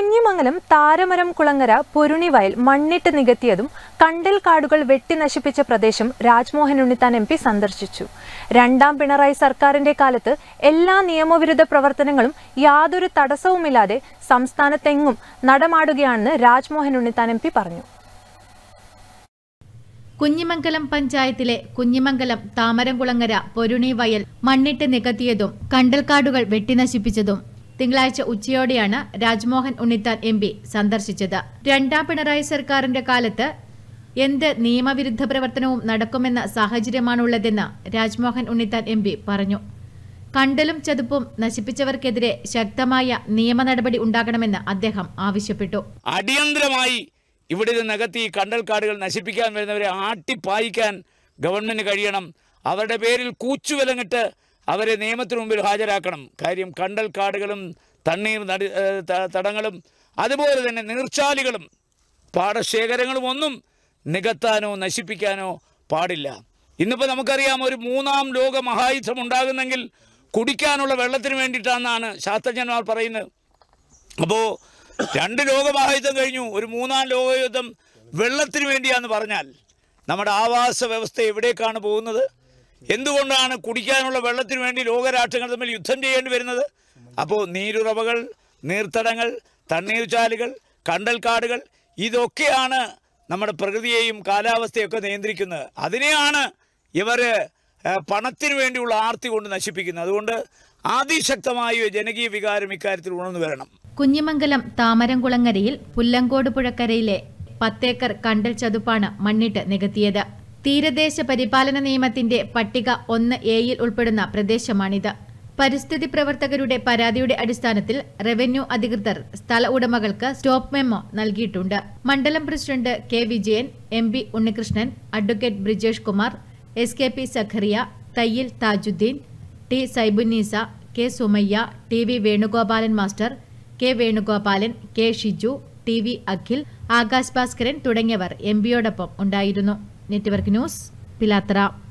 കുഞ്ഞിമംഗലം താരമരം കുളങ്ങര പൊരുണിവയൽ മണ്ണിട്ട് നികത്തിയതും കണ്ടൽ കാടുകൾ വെട്ടി നശിപ്പിച്ച പ്രദേശം രാജ്മോഹൻ ഉണ്ണിത്താൻ എം പി സന്ദർശിച്ചു രണ്ടാം പിണറായി സർക്കാരിന്റെ കാലത്ത് എല്ലാ നിയമവിരുദ്ധ പ്രവർത്തനങ്ങളും യാതൊരു തടസ്സവുമില്ലാതെ സംസ്ഥാനത്തെങ്ങും നടമാടുകയാണെന്ന് രാജ്മോഹൻ ഉണ്ണിത്താൻ എം പറഞ്ഞു കുഞ്ഞിമംഗലം പഞ്ചായത്തിലെ കുഞ്ഞിമംഗലം താമരംകുളങ്ങര പൊരുണി വയൽ മണ്ണിട്ട് നികത്തിയതും കണ്ടൽക്കാടുകൾ വെട്ടിനശിപ്പിച്ചതും തിങ്കളാഴ്ച ഉച്ചയോടെയാണ് രാജ്മോഹൻ ഉണ്ണിത്താൻ എം പി സന്ദർശിച്ചത് രണ്ടാം പിണറായി സർക്കാരിന്റെ കാലത്ത് എന്ത് നിയമവിരുദ്ധ പ്രവർത്തനവും നടക്കുമെന്ന സാഹചര്യമാണുള്ളതെന്ന് രാജ്മോഹൻ ഉണ്ണിത്താൻ എം പറഞ്ഞു കണ്ടലും ചതുപ്പും നശിപ്പിച്ചവർക്കെതിരെ ശക്തമായ നിയമ നടപടി ഉണ്ടാകണമെന്ന് അദ്ദേഹം ആവശ്യപ്പെട്ടു അടിയന്തരമായി ഇവിടെ കണ്ടൽ കാർഡുകൾ നശിപ്പിക്കാൻ വരുന്നവരെ ആട്ടിപ്പായിക്കാൻ ഗവൺമെന്റ് കഴിയണം അവരുടെ പേരിൽ കൂച്ചുവിലങ്ങിട്ട് അവരെ നിയമത്തിനു മുമ്പിൽ ഹാജരാക്കണം കാര്യം കണ്ടൽ കാടുകളും തണ്ണീർ തടങ്ങളും അതുപോലെ തന്നെ നീർച്ചാലികളും പാടശേഖരങ്ങളും ഒന്നും നികത്താനോ നശിപ്പിക്കാനോ പാടില്ല ഇന്നിപ്പോൾ നമുക്കറിയാം ഒരു മൂന്നാം ലോക മഹായുദ്ധം ഉണ്ടാകുന്നെങ്കിൽ കുടിക്കാനുള്ള വെള്ളത്തിന് വേണ്ടിയിട്ടാണെന്നാണ് ശാസ്ത്രജ്ഞന്മാർ പറയുന്നത് അപ്പോൾ രണ്ട് ലോകമഹായുദ്ധം കഴിഞ്ഞു ഒരു മൂന്നാം ലോകയുദ്ധം വെള്ളത്തിന് വേണ്ടിയാന്ന് പറഞ്ഞാൽ നമ്മുടെ ആവാസ വ്യവസ്ഥ എവിടേക്കാണ് പോകുന്നത് എന്തുകൊണ്ടാണ് കുടിക്കാനുള്ള വെള്ളത്തിന് വേണ്ടി ലോകരാഷ്ട്രങ്ങൾ തമ്മിൽ യുദ്ധം ചെയ്യേണ്ടി വരുന്നത് അപ്പോൾ നീരുറവകൾ നീർത്തടങ്ങൾ തണ്ണീർച്ചാലുകൾ കണ്ടൽക്കാടുകൾ ഇതൊക്കെയാണ് നമ്മുടെ പ്രകൃതിയെയും കാലാവസ്ഥയൊക്കെ നിയന്ത്രിക്കുന്നത് അതിനെയാണ് ഇവർ പണത്തിനു വേണ്ടിയുള്ള ആർത്തി കൊണ്ട് നശിപ്പിക്കുന്നത് അതുകൊണ്ട് അതിശക്തമായ ജനകീയ വികാരം ഇക്കാര്യത്തിൽ ഉണർന്നു വരണം കുഞ്ഞിമംഗലം താമരംകുളങ്ങരയിൽ പുല്ലങ്കോട് പുഴക്കരയിലെ പത്തേക്കർ കണ്ടൽ ചതുപ്പാണ് മണ്ണിട്ട് നികത്തിയത് തീരദേശ പരിപാലന നിയമത്തിന്റെ പട്ടിക ഒന്ന് എയിൽ ഉൾപ്പെടുന്ന പ്രദേശമാണിത് പരിസ്ഥിതി പ്രവർത്തകരുടെ പരാതിയുടെ അടിസ്ഥാനത്തിൽ റവന്യൂ അധികൃതർ സ്ഥല ഉടമകൾക്ക് സ്റ്റോപ്പ് മെമ്മോ നൽകിയിട്ടുണ്ട് മണ്ഡലം president K Vijayan M P Unnikrishnan advocate Brijesh Kumar S K P Zacharia Thayyil Thajuddin T Saibunnisa K Sumayya T V Venugopalan master K Venugopalan K Shiju T V Akhil Akash Bhaskaran തുടങ്ങിയവർ എം പിയോടൊപ്പം ഉണ്ടായിരുന്നു നെറ്റ്വർക്ക് ന്യൂസ് പിലാത്ര